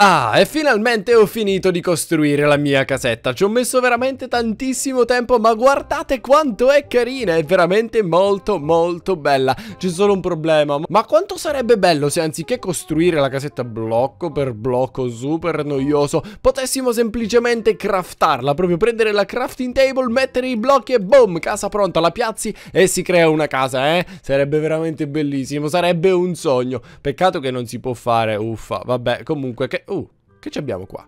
Ah, e finalmente ho finito di costruire la mia casetta, ci ho messo veramente tantissimo tempo, ma guardate quanto è carina, è veramente molto molto bella, c'è solo un problema, ma quanto sarebbe bello se anziché costruire la casetta blocco per blocco super noioso, potessimo semplicemente craftarla, proprio prendere la crafting table, mettere i blocchi e boom, casa pronta, la piazzi e si crea una casa, eh? Sarebbe veramente bellissimo, sarebbe un sogno, peccato che non si può fare, uffa, vabbè, comunque che oh, che abbiamo qua?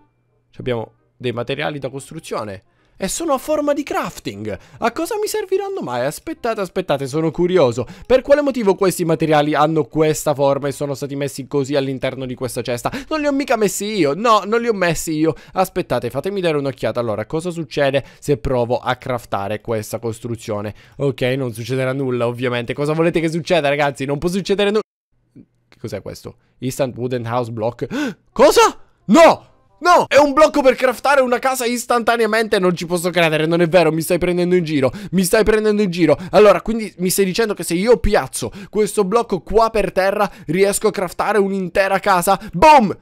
Abbiamo dei materiali da costruzione. E sono a forma di crafting. A cosa mi serviranno mai? Aspettate, aspettate, sono curioso. Per quale motivo questi materiali hanno questa forma e sono stati messi così all'interno di questa cesta? Non li ho mica messi io. No, non li ho messi io. Aspettate, fatemi dare un'occhiata. Allora, cosa succede se provo a craftare questa costruzione? Ok, non succederà nulla, ovviamente. Cosa volete che succeda, ragazzi? Non può succedere nulla. Cos'è questo? Instant wooden house block. Cosa? No! No, è un blocco per craftare una casa istantaneamente Non ci posso credere, non è vero, mi stai prendendo in giro Mi stai prendendo in giro Allora, quindi mi stai dicendo che se io piazzo questo blocco qua per terra Riesco a craftare un'intera casa Boom!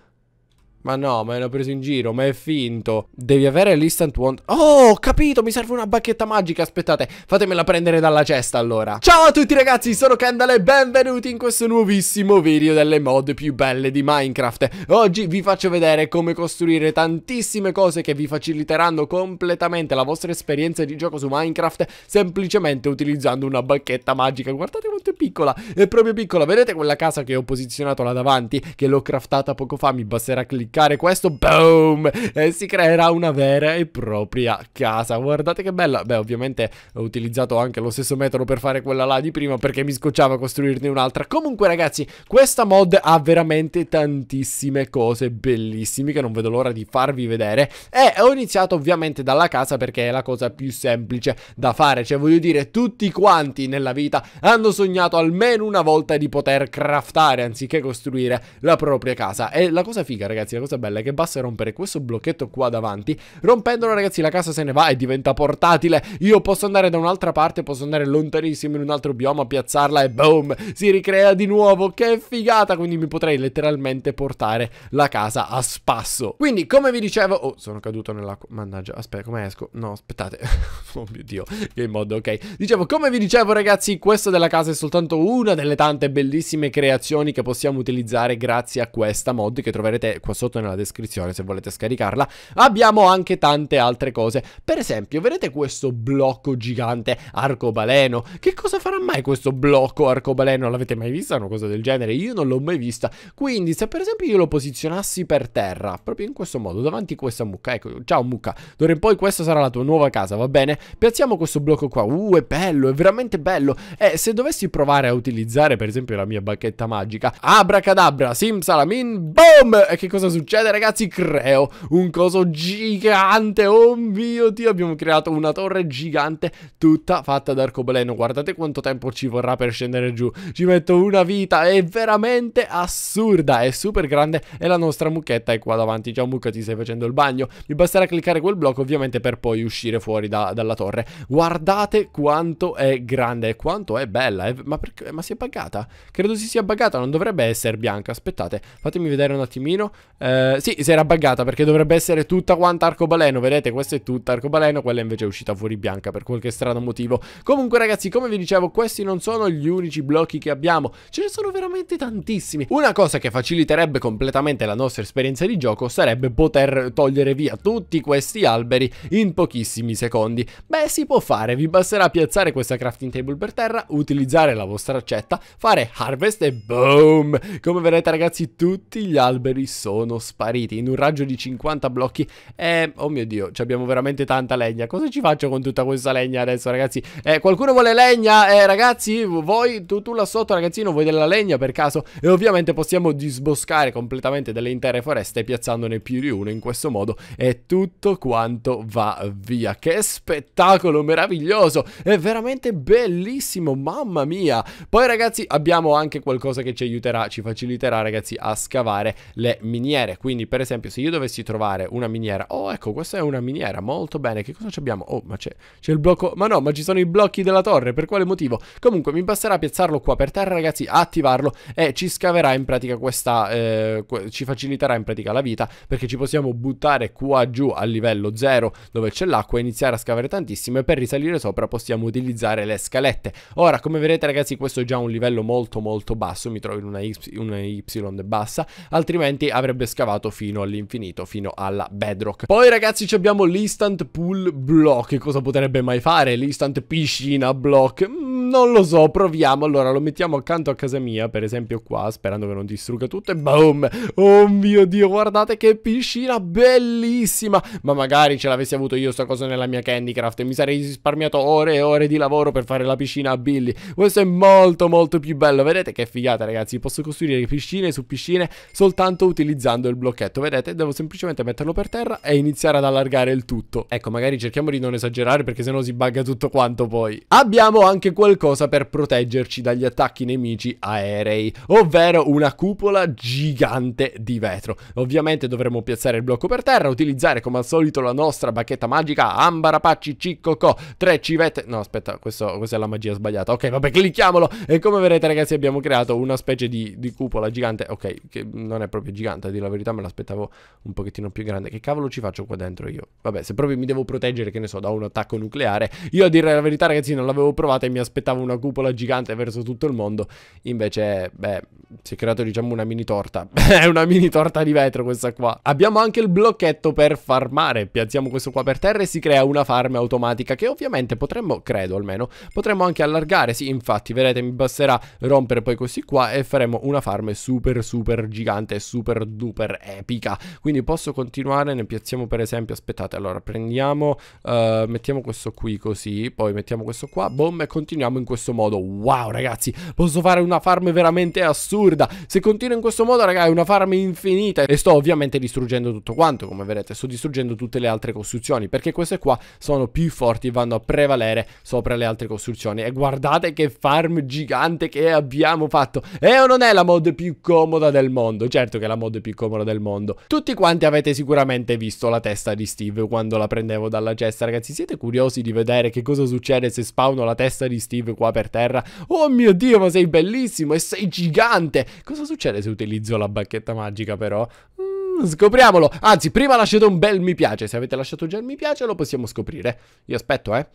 Ma no, me l'ho preso in giro, ma è finto. Devi avere l'instant wand. Oh, ho capito, mi serve una bacchetta magica. Aspettate, fatemela prendere dalla cesta allora. Ciao a tutti ragazzi, sono Kendall e benvenuti in questo nuovissimo video delle mod più belle di Minecraft. Oggi vi faccio vedere come costruire tantissime cose che vi faciliteranno completamente la vostra esperienza di gioco su Minecraft semplicemente utilizzando una bacchetta magica. Guardate molto piccola, è proprio piccola. Vedete quella casa che ho posizionato là davanti, che l'ho craftata poco fa, mi basterà cliccare questo, boom, e si creerà una vera e propria casa. Guardate che bella. Beh, ovviamente ho utilizzato anche lo stesso metodo per fare quella là di prima, perché mi scocciava costruirne un'altra. Comunque ragazzi, questa mod ha veramente tantissime cose bellissime che non vedo l'ora di farvi vedere. E ho iniziato ovviamente dalla casa perché è la cosa più semplice da fare. Cioè voglio dire, tutti quanti nella vita hanno sognato sognato almeno una volta di poter craftare anziché costruire la propria casa. E la cosa figa, ragazzi, la cosa bella è che basta rompere questo blocchetto qua davanti. Rompendolo, ragazzi, la casa se ne va e diventa portatile. Io posso andare da un'altra parte, posso andare lontanissimo in un altro bioma, piazzarla e boom, si ricrea di nuovo. Che figata! Quindi mi potrei letteralmente portare la casa a spasso. Quindi, come vi dicevo... Oh, sono caduto nell'acqua. Mannaggia, aspetta, come esco? No, aspettate. oh mio Dio, che modo, ok. Dicevo, come vi dicevo, ragazzi, questo della casa è soltanto una delle tante bellissime creazioni che possiamo utilizzare grazie a questa mod che troverete qua sotto nella descrizione se volete scaricarla. Abbiamo anche tante altre cose. Per esempio, vedete questo blocco gigante arcobaleno? Che cosa farà mai questo blocco arcobaleno? L'avete mai vista una cosa del genere? Io non l'ho mai vista. Quindi se per esempio io lo posizionassi per terra, proprio in questo modo, davanti a questa mucca, ecco, ciao mucca, d'ora in poi questa sarà la tua nuova casa, va bene? Piazziamo questo blocco qua. Uh, è bello, è veramente bello. E eh, se dovessi provare a utilizzare per esempio la mia bacchetta magica, abracadabra, simsalamin, boom! E che cosa succede ragazzi? Creo un coso gigante, oh mio Dio, abbiamo creato una torre gigante tutta fatta arcobaleno Guardate quanto tempo ci vorrà per scendere giù, ci metto una vita, è veramente assurda, è super grande e la nostra mucchetta è qua davanti. Già mucca, ti stai facendo il bagno? Mi basterà cliccare quel blocco ovviamente per poi uscire fuori da, dalla torre. Guardate quanto è grande e quanto è bella, è ma, per, ma si è buggata? Credo si sia buggata, non dovrebbe essere bianca. Aspettate, fatemi vedere un attimino. Eh, sì, si era buggata perché dovrebbe essere tutta quanta arcobaleno. Vedete, questa è tutta arcobaleno, quella invece è uscita fuori bianca per qualche strano motivo. Comunque ragazzi, come vi dicevo, questi non sono gli unici blocchi che abbiamo. Ce ne sono veramente tantissimi. Una cosa che faciliterebbe completamente la nostra esperienza di gioco sarebbe poter togliere via tutti questi alberi in pochissimi secondi. Beh, si può fare, vi basterà piazzare questa crafting table per terra, utilizzare trovare la vostra accetta, fare harvest e boom! Come vedete ragazzi tutti gli alberi sono spariti in un raggio di 50 blocchi e eh, oh mio dio, abbiamo veramente tanta legna. Cosa ci faccio con tutta questa legna adesso ragazzi? Eh, qualcuno vuole legna? Eh ragazzi, voi, tu, tu là sotto ragazzino vuoi della legna per caso? E ovviamente possiamo disboscare completamente delle intere foreste piazzandone più di uno in questo modo e tutto quanto va via. Che spettacolo meraviglioso! È veramente bellissimo, mamma mia! via. Poi ragazzi abbiamo anche qualcosa che ci aiuterà, ci faciliterà ragazzi a scavare le miniere. Quindi per esempio se io dovessi trovare una miniera, oh ecco questa è una miniera, molto bene, che cosa abbiamo? Oh ma c'è il blocco, ma no ma ci sono i blocchi della torre, per quale motivo? Comunque mi basterà piazzarlo qua per terra ragazzi, attivarlo e ci scaverà in pratica questa, eh, ci faciliterà in pratica la vita perché ci possiamo buttare qua giù a livello 0 dove c'è l'acqua e iniziare a scavare tantissimo e per risalire sopra possiamo utilizzare le scalette. Ora come vedete ragazzi questo è già un livello molto molto basso, mi trovo in una Y, una y bassa, altrimenti avrebbe scavato fino all'infinito, fino alla bedrock. Poi ragazzi abbiamo l'instant pool block, cosa potrebbe mai fare? L'instant piscina block, mm, non lo so, proviamo. Allora, lo mettiamo accanto a casa mia, per esempio qua, sperando che non distrugga tutto. E boom! Oh mio Dio, guardate che piscina bellissima! Ma magari ce l'avessi avuto io sta cosa nella mia Candycraft e mi sarei risparmiato ore e ore di lavoro per fare la piscina a Billy. Questo è molto molto più bello. Vedete che figata, ragazzi. Posso costruire piscine su piscine soltanto utilizzando il blocchetto. Vedete, devo semplicemente metterlo per terra e iniziare ad allargare il tutto. Ecco, magari cerchiamo di non esagerare perché sennò si bugga tutto quanto poi. Abbiamo anche quel qualcosa per proteggerci dagli attacchi nemici aerei, ovvero una cupola gigante di vetro. Ovviamente dovremo piazzare il blocco per terra, utilizzare come al solito la nostra bacchetta magica Ambarapacci Ciccocò, tre civette... No, aspetta, questo, questa è la magia sbagliata. Ok, vabbè, clicchiamolo! E come vedete ragazzi abbiamo creato una specie di, di cupola gigante, ok, che non è proprio gigante, a dire la verità me l'aspettavo un pochettino più grande. Che cavolo ci faccio qua dentro io? Vabbè, se proprio mi devo proteggere, che ne so, da un attacco nucleare, io a dire la verità ragazzi non l'avevo provata e mi aspettavo aspettavo una cupola gigante verso tutto il mondo. Invece, beh, si è creato diciamo una mini torta. È una mini torta di vetro questa qua. Abbiamo anche il blocchetto per farmare. Piazziamo questo qua per terra e si crea una farm automatica che ovviamente potremmo, credo almeno, potremmo anche allargare. Sì, infatti, vedete, mi basterà rompere poi questi qua e faremo una farm super super gigante, super duper epica. Quindi posso continuare, ne piazziamo per esempio, aspettate, allora prendiamo, uh, mettiamo questo qui così, poi mettiamo questo qua, boom, e continuiamo in questo modo. Wow, ragazzi, posso fare una farm veramente assurda. Se continuo in questo modo, ragazzi, è una farm infinita. E sto ovviamente distruggendo tutto quanto, come vedete. Sto distruggendo tutte le altre costruzioni, perché queste qua sono più forti, e vanno a prevalere sopra le altre costruzioni. E guardate che farm gigante che abbiamo fatto. E non è la mod più comoda del mondo. Certo che è la mod più comoda del mondo. Tutti quanti avete sicuramente visto la testa di Steve quando la prendevo dalla cesta. Ragazzi, siete curiosi di vedere che cosa succede se spawno la testa di Steve proprio qua per terra. Oh mio Dio, ma sei bellissimo e sei gigante! Cosa succede se utilizzo la bacchetta magica però? Mm, scopriamolo! Anzi, prima lasciate un bel mi piace. Se avete lasciato già il mi piace lo possiamo scoprire. Io aspetto, eh.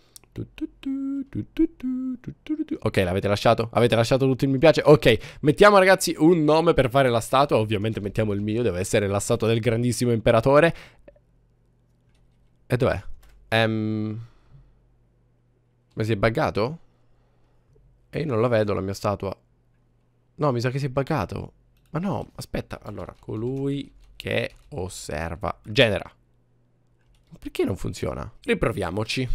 Ok, l'avete lasciato? Avete lasciato tutto il mi piace? Ok, mettiamo ragazzi un nome per fare la statua. Ovviamente mettiamo il mio, deve essere la statua del grandissimo imperatore. E dov'è? Ehm... Ma si è buggato? E io non la vedo la mia statua. No, mi sa che si è buggato. Ma no, aspetta. Allora, colui che osserva. Genera. perché non funziona? Riproviamoci.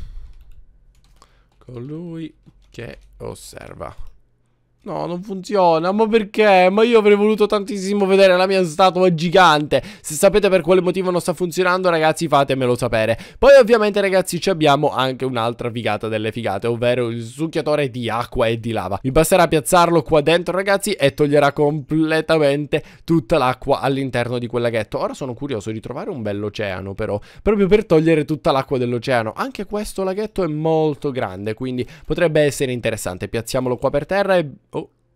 Colui che osserva. No, non funziona, ma perché? Ma io avrei voluto tantissimo vedere la mia statua gigante Se sapete per quale motivo non sta funzionando ragazzi fatemelo sapere Poi ovviamente ragazzi ci abbiamo anche un'altra figata delle figate Ovvero il succhiatore di acqua e di lava Mi basterà piazzarlo qua dentro ragazzi e toglierà completamente tutta l'acqua all'interno di quel laghetto Ora sono curioso di trovare un bell'oceano però Proprio per togliere tutta l'acqua dell'oceano Anche questo laghetto è molto grande quindi potrebbe essere interessante Piazziamolo qua per terra e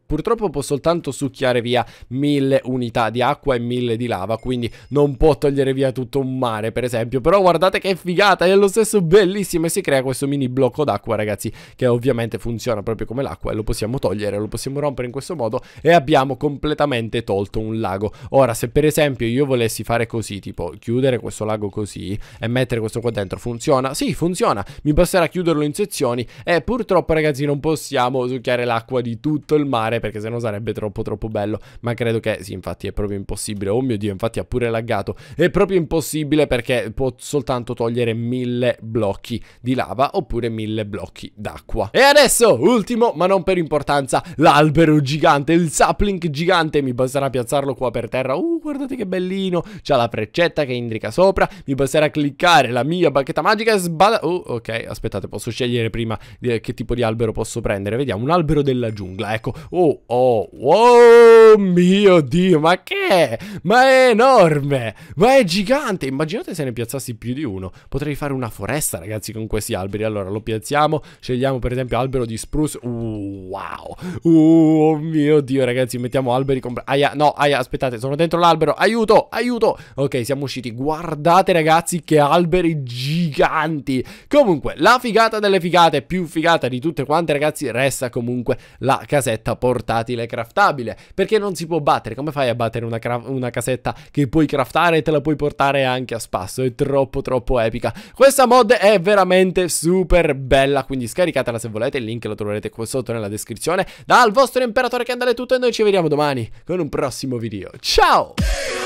Purtroppo può soltanto succhiare via mille unità di acqua e mille di lava, quindi non può togliere via tutto un mare, per esempio. Però guardate che figata, è lo stesso bellissimo e si crea questo mini blocco d'acqua, ragazzi, che ovviamente funziona proprio come l'acqua e lo possiamo togliere, lo possiamo rompere in questo modo e abbiamo completamente tolto un lago. Ora, se per esempio io volessi fare così, tipo chiudere questo lago così e mettere questo qua dentro, funziona? Sì, funziona. Mi basterà chiuderlo in sezioni e purtroppo, ragazzi, non possiamo succhiare l'acqua di tutto il mare fare perché sennò sarebbe troppo troppo bello, ma credo che sì, infatti è proprio impossibile. Oh mio Dio, infatti ha pure laggato. È proprio impossibile perché può soltanto togliere mille blocchi di lava oppure mille blocchi d'acqua. E adesso, ultimo, ma non per importanza, l'albero gigante, il sapling gigante. Mi basterà piazzarlo qua per terra. Uh, guardate che bellino. C'ha la freccetta che indica sopra. Mi basterà cliccare la mia bacchetta magica e sbada... Oh, ok, aspettate, posso scegliere prima eh, che tipo di albero posso prendere. Vediamo, un albero della giungla, ecco. Oh, Oh, oh, oh mio Dio, ma che è? Ma è enorme, ma è gigante. Immaginate se ne piazzassi più di uno. Potrei fare una foresta, ragazzi, con questi alberi. Allora, lo piazziamo, scegliamo per esempio albero di spruce. Uh, wow, oh mio Dio, ragazzi, mettiamo alberi con... Aia, no, aia, aspettate, sono dentro l'albero, aiuto, aiuto. Ok, siamo usciti. Guardate, ragazzi, che alberi giganti. Comunque, la figata delle figate, più figata di tutte quante, ragazzi, resta comunque la casetta portata portatile craftabile, perché non si può battere, come fai a battere una, una casetta che puoi craftare e te la puoi portare anche a spasso, è troppo troppo epica. Questa mod è veramente super bella, quindi scaricatela se volete, il link lo troverete qua sotto nella descrizione. Dal vostro imperatore che andale tutto e noi ci vediamo domani con un prossimo video. Ciao!